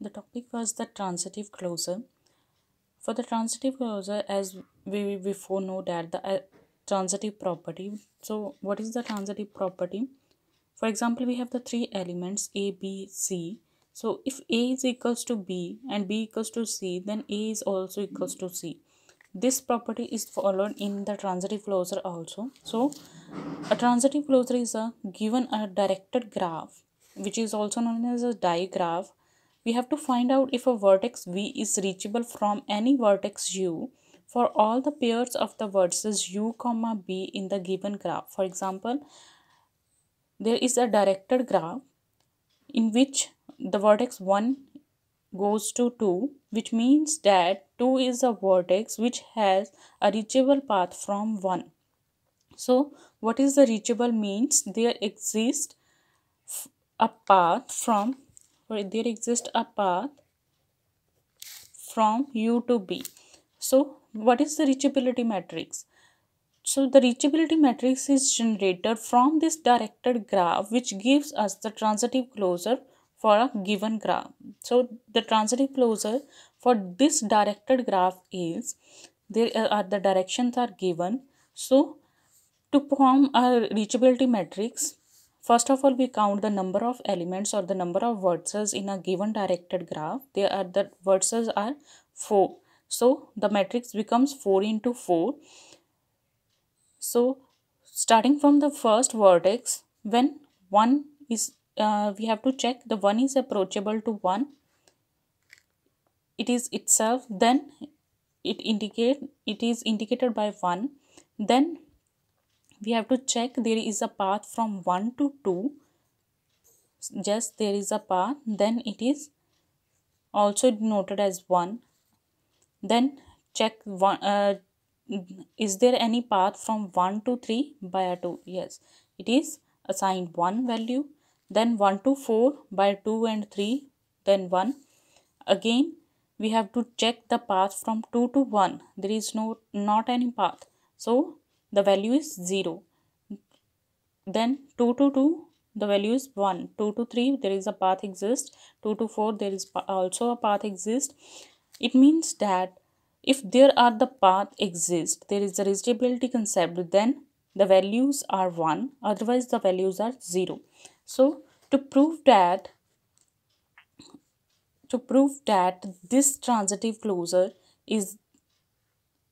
the topic was the transitive closure for the transitive closure as we before know that the uh, transitive property so what is the transitive property for example we have the three elements a b c so if a is equals to b and b equals to c then a is also equals to c this property is followed in the transitive closure also so a transitive closure is a given a directed graph which is also known as a digraph we have to find out if a vertex V is reachable from any vertex U for all the pairs of the vertices U, comma B in the given graph. For example, there is a directed graph in which the vertex 1 goes to 2 which means that 2 is a vertex which has a reachable path from 1 so what is the reachable means there exists a path from where there exists a path from u to b so what is the reachability matrix so the reachability matrix is generated from this directed graph which gives us the transitive closure for a given graph. So the transitive closure for this directed graph is there uh, are the directions are given. So to form a reachability matrix First of all, we count the number of elements or the number of vertices in a given directed graph. They are the vertices are 4. So, the matrix becomes 4 into 4. So, starting from the first vertex, when 1 is, uh, we have to check the 1 is approachable to 1. It is itself, then it indicate it is indicated by 1. Then we have to check there is a path from 1 to 2 just there is a path then it is also denoted as 1 then check one uh, is there any path from 1 to 3 by 2 yes it is assigned 1 value then 1 to 4 by 2 and 3 then 1 again we have to check the path from 2 to 1 there is no not any path so the value is 0 then 2 to 2 the value is 1 2 to 3 there is a path exist 2 to 4 there is also a path exist it means that if there are the path exist there is a resistibility concept then the values are 1 otherwise the values are 0 so to prove that to prove that this transitive closure is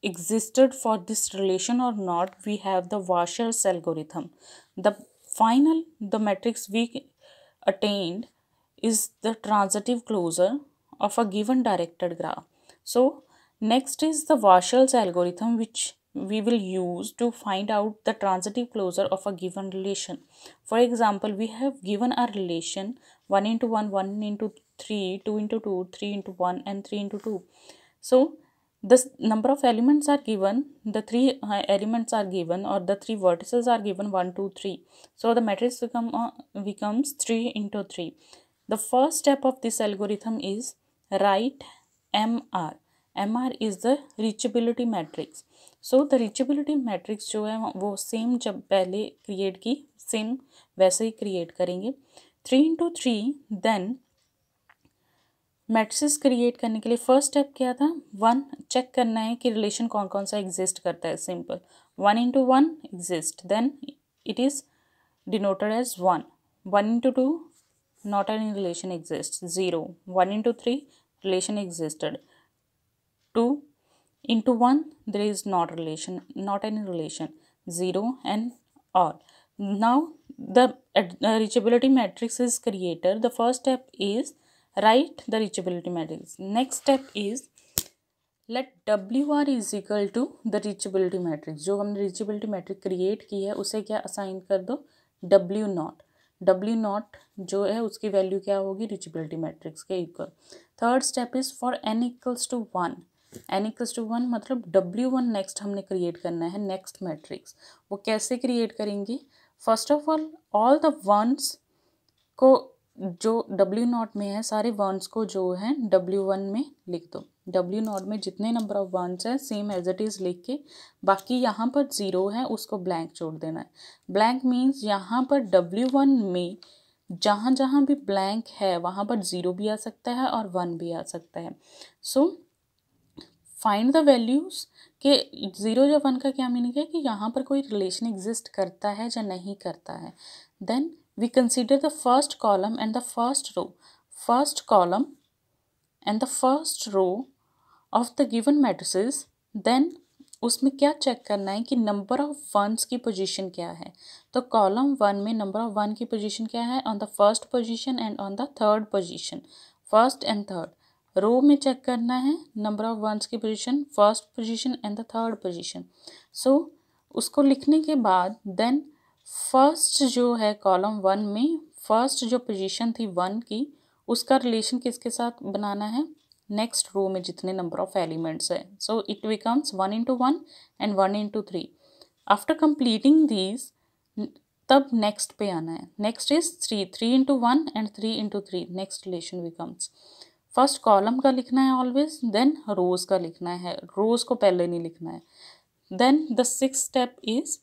existed for this relation or not we have the washer's algorithm the final the matrix we attained is the transitive closure of a given directed graph so next is the washer's algorithm which we will use to find out the transitive closure of a given relation for example we have given a relation 1 into 1 1 into 3 2 into 2 3 into 1 and 3 into 2 so the number of elements are given the three uh, elements are given or the three vertices are given 1 2 3 so the matrix become uh, becomes 3 into 3 the first step of this algorithm is write mr mr is the reachability matrix so the reachability matrix जो है वो same जब पहले create की same वैसे ही create करेंगे three into three then matrices create करने के लिए फर्स्ट स्टेप क्या था वन चेक करना है कि रिलेशन कौन कौन सा एग्जिस्ट करता है simple one into one exist then it is denoted as one one into two not an relation exist zero one into three relation existed two into one there is not relation not an relation zero and all now the reachability matrix is created the first step is write the reachability matrix next step is let W R is equal to the reachability matrix जो हमने रीचबिलिटी matric create की है उसे क्या assign कर दो W not W not जो है उसकी वैल्यू क्या होगी रीचबिलिटी मैट्रिक्स के equal third step is for N equals to one N equals to one मतलब डब्ल्यू वन नेक्स्ट हमने क्रिएट करना है नेक्स्ट मैट्रिक्स वो कैसे क्रिएट करेंगी first of all all the ones को जो डब्ल्यू नॉट में है सारे वर्न्स को जो है डब्ल्यू वन में लिख दो डब्ल्यू नॉट में जितने नंबर ऑफ वर्न्स हैं सेम एज इट इज़ लिख के बाकी यहाँ पर ज़ीरो है उसको ब्लैंक छोड़ देना है ब्लैंक मीन्स यहाँ पर डब्ल्यू वन में जहाँ जहाँ भी ब्लैंक है वहाँ पर ज़ीरो भी आ सकता है और वन भी आ सकता है सो फाइंड द वैल्यूज़ के ज़ीरो या वन का क्या मीनिंग है कि यहाँ पर कोई रिलेशन एग्जिस्ट करता है या नहीं करता है then we consider the first column and the first row first column and the first row of the given matrices then उसमें क्या चेक करना है कि नंबर ऑफ वंस की पोजीशन क्या है तो कॉलम वन में नंबर ऑफ वन की पोजीशन क्या है on the first position and on the third position first and third row में चेक करना है नंबर ऑफ वंस की position first position and the third position so उसको लिखने के बाद देन फर्स्ट जो है कॉलम वन में फर्स्ट जो पोजीशन थी वन की उसका रिलेशन किसके साथ बनाना है नेक्स्ट रो में जितने नंबर ऑफ एलिमेंट्स है so it becomes one into one and one into three after completing these तब नेक्स्ट पे आना है next is three three into one and three into three next relation becomes first column का लिखना है always then rose का लिखना है रोज को पहले नहीं लिखना है then the six step is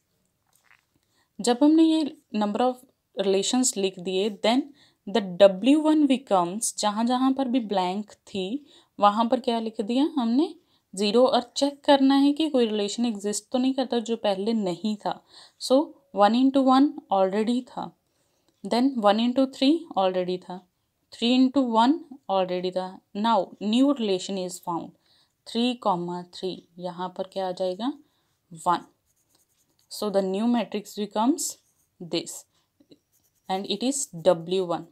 जब हमने ये नंबर ऑफ रिलेशंस लिख दिए then the W one becomes जहाँ जहाँ पर भी ब्लैंक थी वहाँ पर क्या लिख दिया हमने ज़ीरो और चेक करना है कि कोई रिलेशन एग्जिस्ट तो नहीं करता जो पहले नहीं था so one into one already था then one into three already था थ्री इंटू वन ऑलरेडी था now new relation is found three comma three यहाँ पर क्या आ जाएगा one so the new matrix becomes this and it is w1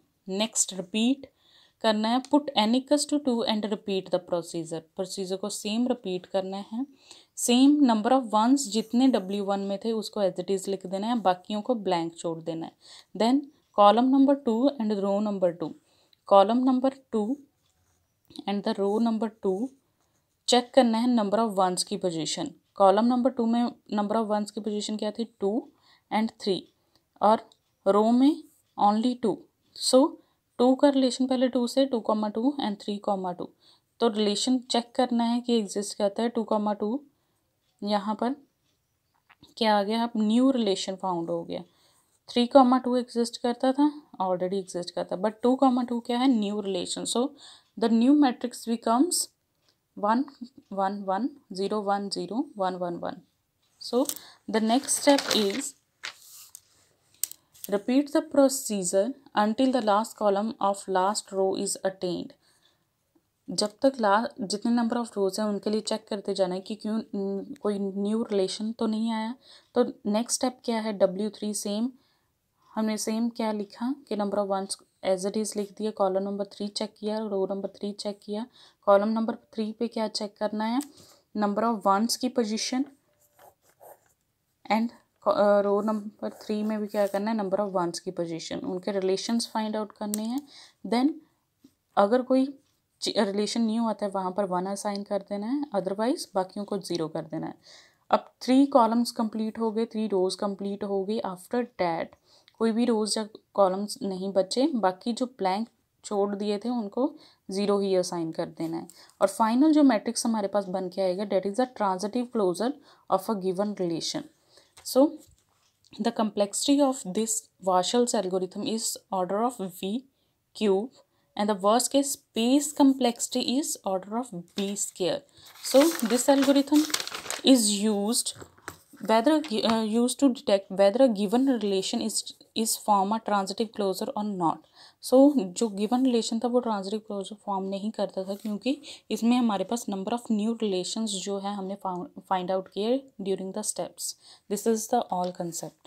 next repeat करना है put N equals to two and repeat the procedure procedure को same repeat करना है सेम नंबर ऑफ वंस जितने डब्ल्यू वन में थे उसको एज इट इज़ लिख देना है बाकियों को ब्लैंक छोड़ देना है then column number two and row number two column number two and the row number two check करना है नंबर ऑफ वंस की पोजीशन कॉलम नंबर टू में नंबर ऑफ वंस की पोजीशन क्या थी टू एंड थ्री और row में only two so two का रिलेशन पहले टू से two comma two and three comma two तो रिलेशन चेक करना है कि एग्जिस्ट करता है टू कॉमा टू यहाँ पर क्या आ गया अब न्यू रिलेशन फाउंड हो गया थ्री कॉमा टू एग्जिस्ट करता था ऑलरेडी एग्जिस्ट करता बट टू कॉमा टू क्या है new relation so the new matrix becomes one one one zero one zero one one one so the next step is repeat the procedure until the last column of last row is attend जब तक last जितने number of rows हैं उनके लिए check करते जाना है कि क्यों कोई न्यू रिलेशन तो नहीं आया तो नेक्स्ट स्टेप क्या है डब्ल्यू थ्री सेम हमने सेम क्या लिखा कि number of ones as it is लिख दिया कॉलम नंबर थ्री चेक किया रो नंबर थ्री चेक किया कॉलम नंबर थ्री पे क्या चेक करना है नंबर ऑफ वंस की position and row number three में भी क्या करना है नंबर ऑफ वंस की पोजीशन उनके रिलेशंस फाइंड आउट करने हैं देन अगर कोई रिलेशन न्यू आता है वहाँ पर वन असाइन कर देना है अदरवाइज बाकियों को ज़ीरो कर देना है अब थ्री कॉलम्स कंप्लीट हो गए थ्री रोज कंप्लीट हो गई आफ्टर डैट कोई भी रोज या कॉलम्स नहीं बचे बाकी जो ब्लैंक छोड़ दिए थे उनको जीरो ही असाइन कर देना है और फाइनल जो मैट्रिक्स हमारे पास बन के आएगा that is the transitive closure of a given relation so the complexity of this Warshall algorithm is order of V cube and the worst case space complexity is order of B square so this algorithm is use whether uh, used to detect whether a given is is is form a transitive closure or so जो given relation था वो transitive closure form नहीं करता था क्योंकि इसमें हमारे पास नंबर ऑफ न्यू रिलेशन जो है हमने फाइंड आउट किए during the steps this is the all concept